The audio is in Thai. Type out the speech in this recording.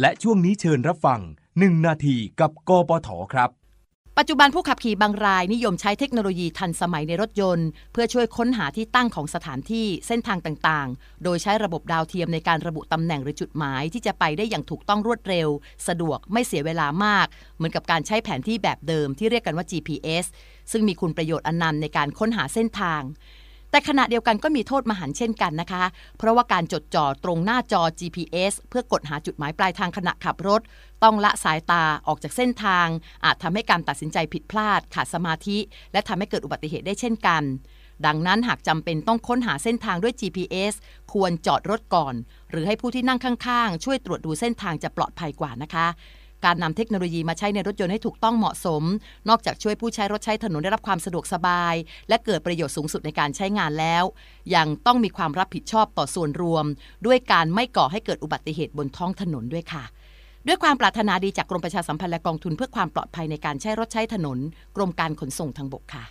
และช่วงนี้เชิญรับฟัง 1 นาทีกับกปทครับ ปัจจุบันผู้ขับขี่บางรายนิยมใช้เทคโนโลยีทันสมัยในรถยนต์เพื่อช่วยค้นหาที่ตั้งของสถานที่เส้นทางต่าง ๆ โดยใช้ระบบดาวเทียมในการระบุตำแหน่งหรือจุดหมายที่จะไปได้อย่างถูกต้องรวดเร็ว สะดวกไม่เสียเวลามาก เหมือนกับการใช้แผนที่แบบเดิมที่เรียกกันว่า GPS ซึ่งมีคุณประโยชน์อนันต์ในการค้นหาเส้นทางแต่ขณะเดียวกันก็มีโทษมหันเช่นกันนะคะ เพราะว่าการจดจ่อตรงหน้าจอ GPS เพื่อกดหาจุดหมายปลายทางขณะขับรถ ต้องละสายตาออกจากเส้นทาง อาจทำให้การตัดสินใจผิดพลาด ขาดสมาธิ และทำให้เกิดอุบัติเหตุได้เช่นกัน ดังนั้นหากจำเป็นต้องค้นหาเส้นทางด้วย GPS ควรจอดรถก่อน หรือให้ผู้ที่นั่งข้างๆ ช่วยตรวจดูเส้นทางจะปลอดภัยกว่านะคะการนำเทคโนโลยีมาใช้ในรถยนต์ให้ถูกต้องเหมาะสม นอกจากช่วยผู้ใช้รถใช้ถนนได้รับความสะดวกสบาย และเกิดประโยชน์สูงสุดในการใช้งานแล้ว ยังต้องมีความรับผิดชอบต่อส่วนรวม ด้วยการไม่ก่อให้เกิดอุบัติเหตุบนท้องถนนด้วยค่ะ ด้วยความปรารถนาดีจากกรมประชาสัมพันธ์และกองทุนเพื่อความปลอดภัยในการใช้รถใช้ถนน กรมการขนส่งทางบกค่ะ